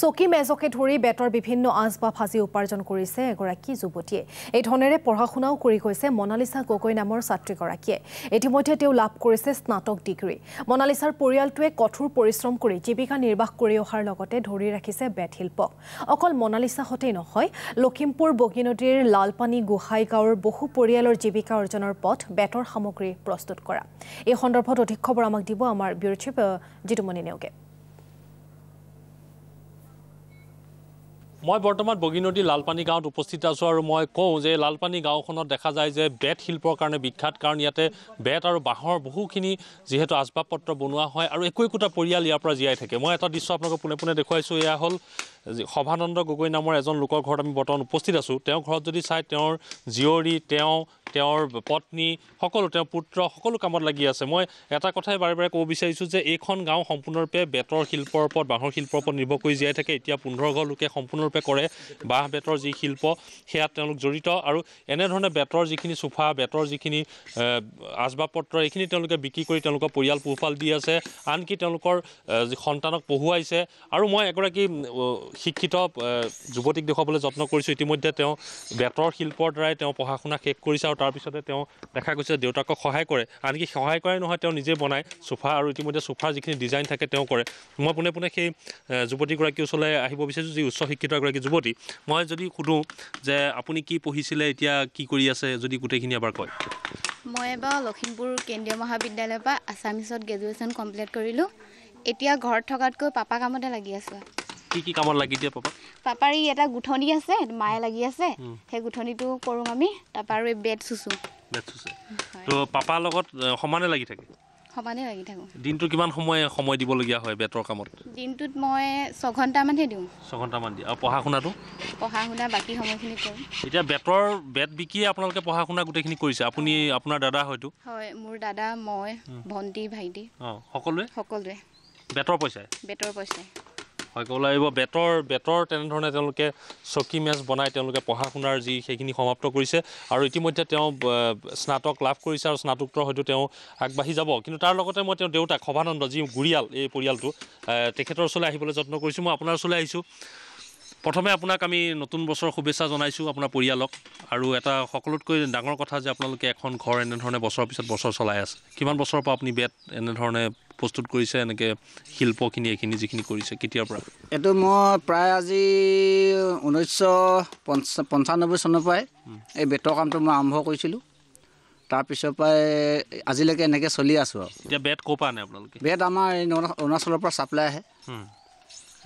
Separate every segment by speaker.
Speaker 1: চকী মেজকে ধৰি বেটৰ বিভিন্ন আচবাব সাজি উপাৰ্জন কৰিছে এগৰাকী যুৱতীয়ে এই ধৰণেৰে পঢ়া শুনাও কৰি গৈছে মনালিছা গগৈ নামৰ ছাত্ৰীগৰাকীয়ে ইতিমধ্যে তেওঁ লাভ কৰিছে স্নাতক ডিগ্ৰী মনালিছাৰ পৰিয়ালটোৱে কঠোৰ পৰিশ্ৰম কৰি জীৱিকা নিৰ্বাহ কৰি অহাৰ লগতে ধৰি ৰাখিছে বেট শিল্প অকল মনালিছাহঁতেই নহয় লখিমপুৰ বগী নদীৰ লালপানী গোহাঁই গাঁৱৰ বহু পৰিয়ালৰ জীৱিকা অৰ্জনৰ পথ বেটৰ সামগ্ৰী প্ৰস্তুত কৰা এই সন্দৰ্ভত অধিক খবৰ আমাক দিব আমাৰ ব্যুৰ চিফ জিতুমণি নেওগে
Speaker 2: মই বৰ্তমান বগীনদী লালপানী গাঁৱত উপস্থিত আছোঁ আৰু মই কওঁ যে লালপানী গাঁওখনত দেখা যায় যে বেত শিল্পৰ কাৰণে বিখ্যাত কাৰণ ইয়াতে বেত আৰু বাঁহৰ বহুখিনি যিহেতু আচবাব পত্ৰ বনোৱা হয় আৰু একো একোটা পৰিয়াল ইয়াৰ পৰা জীয়াই থাকে মই এটা দৃশ্য আপোনালোকক পোনে পোনে দেখুৱাইছোঁ এয়া হ'ল সভানন্দ গগৈ নামৰ এজন লোকৰ ঘৰত আমি বৰ্তমান উপস্থিত আছোঁ তেওঁৰ ঘৰত যদি চাই তেওঁৰ জীয়ৰী তেওঁ তেওঁৰ পত্নী সকলো তেওঁৰ পুত্ৰ সকলো কামত লাগি আছে মই এটা কথাই বাৰে বাৰে ক'ব বিচাৰিছোঁ যে এইখন গাঁও সম্পূৰ্ণৰূপে বেতৰ শিল্পৰ ওপৰত বাঁহৰ শিল্পৰ ওপৰত নিৰ্ভৰ কৰি জীয়াই থাকে এতিয়া পোন্ধৰ ঘৰ লোকে সম্পূৰ্ণৰূপে ৰূপে কৰে বাঁহ বেতৰ যি শিল্প সেয়া তেওঁলোক জড়িত আৰু এনেধৰণে বেতৰ যিখিনি চোফা বেতৰ যিখিনি আচবাব পত্ৰ এইখিনি তেওঁলোকে বিক্ৰী কৰি তেওঁলোকৰ পৰিয়াল পোহপাল দি আছে আনকি তেওঁলোকৰ যি সন্তানক পঢ়ুৱাইছে আৰু মই এগৰাকী শিক্ষিত যুৱতীক দেখুৱাবলৈ যত্ন কৰিছোঁ ইতিমধ্যে তেওঁ বেতৰ শিল্পৰ দ্বাৰাই তেওঁ পঢ়া শুনা শেষ কৰিছে আৰু তাৰপিছতে তেওঁ দেখা গৈছে দেউতাকক সহায় কৰে আনকি সহায় কৰাই নহয় তেওঁ নিজে বনায় চোফা আৰু ইতিমধ্যে চোফাৰ যিখিনি ডিজাইন থাকে তেওঁ কৰে মই পোনে পোনে সেই যুৱতীগৰাকীৰ ওচৰলৈ আহিব বিচাৰিছোঁ যি উচ্চ শিক্ষিত এগৰাকী যুৱতী মই যদি সোধোঁ যে আপুনি কি পঢ়িছিলে এতিয়া কি কৰি আছে যদি গোটেইখিনি এবাৰ কয়
Speaker 3: মই এবাৰ লখিমপুৰ কেন্দ্ৰীয় মহাবিদ্যালয়ৰ পৰা আছামিছত গ্ৰেজুৱেশ্যন কমপ্লিট কৰিলোঁ এতিয়া ঘৰত থকাতকৈ পাপা কামতে লাগি আছোঁ
Speaker 2: কি কি কামত লাগি দিয়ে পাপা
Speaker 3: পাপাৰ এই এটা গোঁঠনি আছে মায়ে লাগি আছে সেই গোঁঠনিটো কৰোঁ আমি তাৰপৰা আৰু বেট চুচোঁ
Speaker 2: বেট চুচোঁ ত' পাপাৰ লগত সমানে লাগি থাকে
Speaker 3: সমানে লাগি থাকোঁ
Speaker 2: দিনটো কিমান সময় সময় দিবলগীয়া হয় বেতৰ কামত
Speaker 3: দিনটোত মই ছঘণ্টামানহে দিওঁ
Speaker 2: ছঘণ্টামান দিওঁ আৰু পঢ়া শুনাটো
Speaker 3: পঢ়া শুনা বাকী সময়খিনি কৰোঁ
Speaker 2: এতিয়া বেতৰ বেট বিকিয়ে আপোনালোকে পঢ়া শুনা গোটেইখিনি কৰিছে আপুনি আপোনাৰ দাদা হয়তো
Speaker 3: হয় মোৰ দাদা মই ভণ্টি ভাইটি অঁ সকলোৱে সকলোৱে বেটৰ পইচাই বেটৰ পইচাই
Speaker 2: হয় ভাগ্য লাগিব বেটৰ বেটৰ তেনেধৰণে তেওঁলোকে চকী মেচ বনাই তেওঁলোকে পঢ়া শুনাৰ যি সেইখিনি সমাপ্ত কৰিছে আৰু ইতিমধ্যে তেওঁ স্নাতক লাভ কৰিছে আৰু স্নাতকত্ব হয়তো তেওঁ আগবাঢ়ি যাব কিন্তু তাৰ লগতে মই তেওঁ দেউতাক সভানন্দ যি গুৰিয়াল এই পৰিয়ালটো তেখেতৰ ওচৰলৈ আহিবলৈ যত্ন কৰিছোঁ মই আপোনাৰ ওচৰলৈ আহিছোঁ প্ৰথমে আপোনাক আমি নতুন বছৰৰ শুভেচ্ছা জনাইছোঁ আপোনাৰ পৰিয়ালক আৰু এটা সকলোতকৈ ডাঙৰ কথা যে আপোনালোকে এখন ঘৰ এনেধৰণে বছৰৰ পিছত বছৰ চলাই আছে কিমান বছৰৰ পৰা আপুনি বেট এনেধৰণে প্ৰস্তুত কৰিছে এনেকে শিল্পখিনি এইখিনি যিখিনি কৰিছে কেতিয়াৰ পৰা
Speaker 4: এইটো মই প্ৰায় আজি ঊনৈছশ পঞ্চানব্বৈ চনৰ পৰাই এই বেটৰ কামটো মই আৰম্ভ কৰিছিলোঁ তাৰপিছৰ পৰাই আজিলৈকে এনেকে চলি আছোঁ আৰু
Speaker 2: এতিয়া বেট ক'ৰ পৰা আনে আপোনালোকে
Speaker 4: বেট আমাৰ এই অৰুণাচলৰ পৰা চাপ্লাই আহে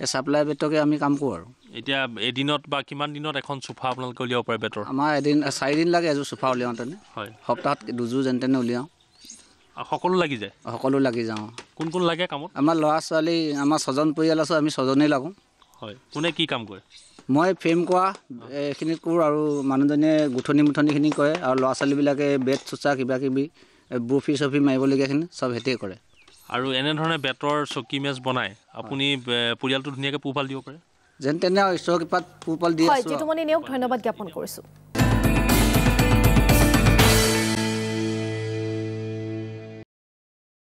Speaker 4: এই চাপ্লাই বেটকে আমি কাম কৰোঁ আৰু
Speaker 2: এতিয়া এদিনত বা কিমান দিনত এখন চোফা আপোনালোকে উলিয়াব পাৰে বেটৰ
Speaker 4: আমাৰ এদিন চাৰিদিন লাগে এযোৰ চোফা উলিয়াওঁ তেনে হয় সপ্তাহত দুযোৰ যেন তেনে উলিয়াওঁ
Speaker 2: সকলো লাগি যায়
Speaker 4: সকলো লাগি যাওঁ
Speaker 2: কোন কোন লাগে কামত
Speaker 4: আমাৰ ল'ৰা ছোৱালী আমাৰ ছজন পৰিয়াল আছোঁ আমি ছজনেই লাগোঁ
Speaker 2: হয় কোনে কি কাম কৰে
Speaker 4: মই ফ্ৰেম কৰা এইখিনি কৰোঁ আৰু মানুহজনীয়ে গোঁঠনি মুঠনিখিনি কৰে আৰু ল'ৰা ছোৱালীবিলাকে বেট চোচা কিবা কিবি বুফি চফি মাৰিবলগীয়াখিনি চব সেইটোৱে
Speaker 2: কৰে আৰু এনেধৰণে বেটৰ চকী মেজ বনাই আপুনি পৰিয়ালটো ধুনীয়াকৈ পোহপাল দিব পাৰে
Speaker 4: যেন তেনে ঈশ্বৰ কৃপাত পোহপাল দিয়ে
Speaker 1: ধন্যবাদ জ্ঞাপন কৰিছোঁ